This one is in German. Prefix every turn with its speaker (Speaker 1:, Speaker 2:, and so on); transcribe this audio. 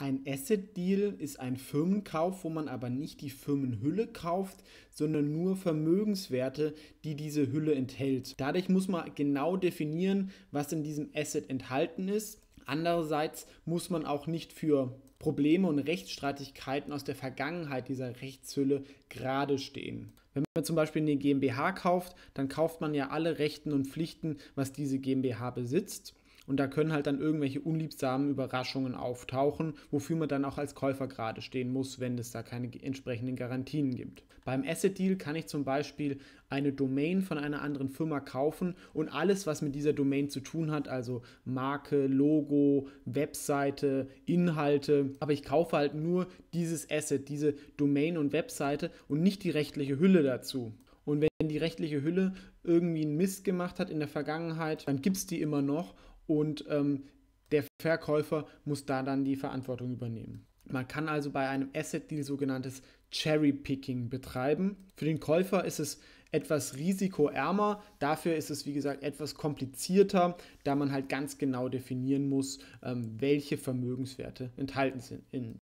Speaker 1: Ein Asset Deal ist ein Firmenkauf, wo man aber nicht die Firmenhülle kauft, sondern nur Vermögenswerte, die diese Hülle enthält. Dadurch muss man genau definieren, was in diesem Asset enthalten ist. Andererseits muss man auch nicht für Probleme und Rechtsstreitigkeiten aus der Vergangenheit dieser Rechtshülle gerade stehen. Wenn man zum Beispiel eine GmbH kauft, dann kauft man ja alle Rechten und Pflichten, was diese GmbH besitzt. Und da können halt dann irgendwelche unliebsamen Überraschungen auftauchen, wofür man dann auch als Käufer gerade stehen muss, wenn es da keine entsprechenden Garantien gibt. Beim Asset Deal kann ich zum Beispiel eine Domain von einer anderen Firma kaufen und alles, was mit dieser Domain zu tun hat, also Marke, Logo, Webseite, Inhalte. Aber ich kaufe halt nur dieses Asset, diese Domain und Webseite und nicht die rechtliche Hülle dazu. Und wenn die rechtliche Hülle irgendwie einen Mist gemacht hat in der Vergangenheit, dann gibt es die immer noch und ähm, der Verkäufer muss da dann die Verantwortung übernehmen. Man kann also bei einem Asset Deal sogenanntes Cherry Picking betreiben. Für den Käufer ist es etwas risikoärmer, dafür ist es wie gesagt etwas komplizierter, da man halt ganz genau definieren muss, ähm, welche Vermögenswerte enthalten sind in